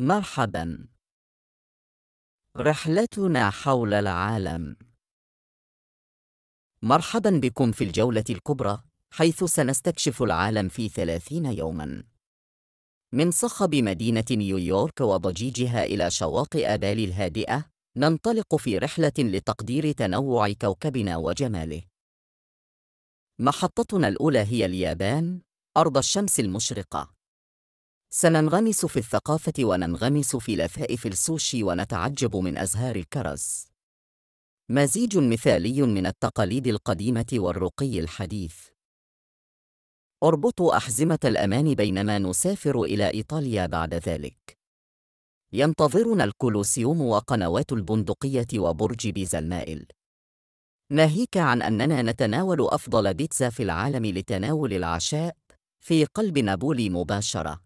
مرحبا رحلتنا حول العالم مرحبا بكم في الجولة الكبرى حيث سنستكشف العالم في ثلاثين يوما من صخب مدينة نيويورك وضجيجها إلى شواطئ بالي الهادئة ننطلق في رحلة لتقدير تنوع كوكبنا وجماله محطتنا الأولى هي اليابان أرض الشمس المشرقة سننغمس في الثقافة وننغمس في لفائف السوشي ونتعجب من أزهار الكرز. مزيج مثالي من التقاليد القديمة والرقي الحديث. اربطوا أحزمة الأمان بينما نسافر إلى إيطاليا بعد ذلك. ينتظرنا الكولوسيوم وقنوات البندقية وبرج بيزا المائل. ناهيك عن أننا نتناول أفضل بيتزا في العالم لتناول العشاء في قلب نابولي مباشرة.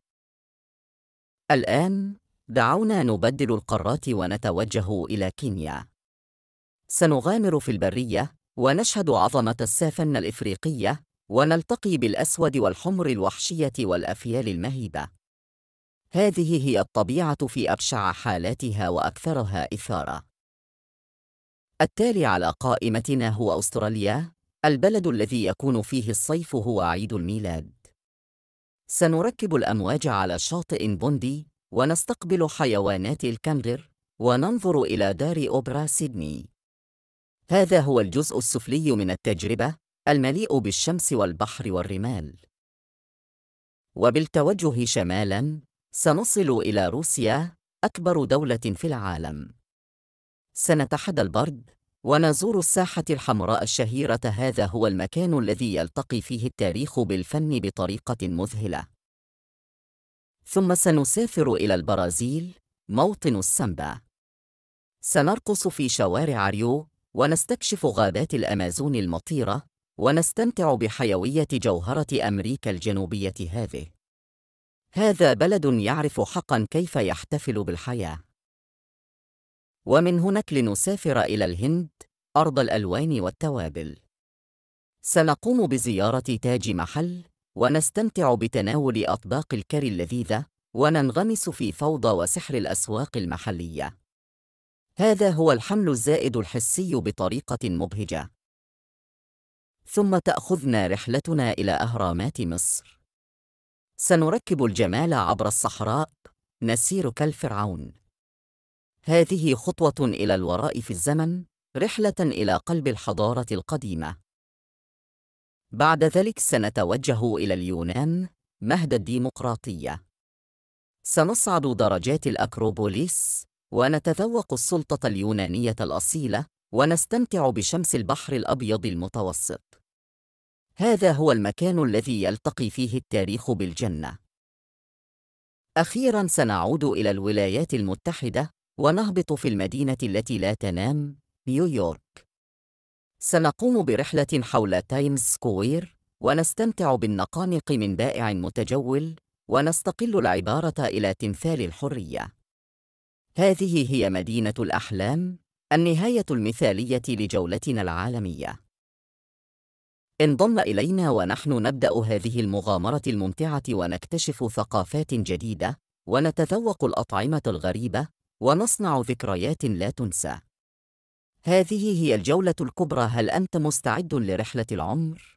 الآن دعونا نبدل القارات ونتوجه إلى كينيا. سنغامر في البرية ونشهد عظمة السافن الإفريقية ونلتقي بالأسود والحمر الوحشية والأفيال المهيبة. هذه هي الطبيعة في أبشع حالاتها وأكثرها إثارة. التالي على قائمتنا هو أستراليا، البلد الذي يكون فيه الصيف هو عيد الميلاد. سنركب الأمواج على شاطئ بوندي ونستقبل حيوانات الكنغر وننظر إلى دار أوبرا سيدني. هذا هو الجزء السفلي من التجربة المليء بالشمس والبحر والرمال. وبالتوجه شمالاً سنصل إلى روسيا أكبر دولة في العالم. سنتحدى البرد ونزور الساحة الحمراء الشهيرة هذا هو المكان الذي يلتقي فيه التاريخ بالفن بطريقة مذهلة ثم سنسافر إلى البرازيل موطن السامبا سنرقص في شوارع ريو ونستكشف غابات الأمازون المطيرة ونستمتع بحيوية جوهرة أمريكا الجنوبية هذه هذا بلد يعرف حقا كيف يحتفل بالحياة ومن هناك لنسافر إلى الهند أرض الألوان والتوابل سنقوم بزيارة تاج محل ونستمتع بتناول أطباق الكري اللذيذة وننغمس في فوضى وسحر الأسواق المحلية هذا هو الحمل الزائد الحسي بطريقة مبهجة ثم تأخذنا رحلتنا إلى أهرامات مصر سنركب الجمال عبر الصحراء نسير كالفرعون هذه خطوة إلى الوراء في الزمن رحلة إلى قلب الحضارة القديمة بعد ذلك سنتوجه إلى اليونان مهد الديمقراطية سنصعد درجات الأكروبوليس ونتذوق السلطة اليونانية الأصيلة ونستمتع بشمس البحر الأبيض المتوسط هذا هو المكان الذي يلتقي فيه التاريخ بالجنة أخيراً سنعود إلى الولايات المتحدة ونهبط في المدينة التي لا تنام نيويورك سنقوم برحلة حول تايمز سكوير ونستمتع بالنقانق من بائع متجول ونستقل العبارة إلى تمثال الحرية هذه هي مدينة الأحلام النهاية المثالية لجولتنا العالمية انضم إلينا ونحن نبدأ هذه المغامرة الممتعة ونكتشف ثقافات جديدة ونتذوق الأطعمة الغريبة ونصنع ذكريات لا تنسى هذه هي الجولة الكبرى هل أنت مستعد لرحلة العمر؟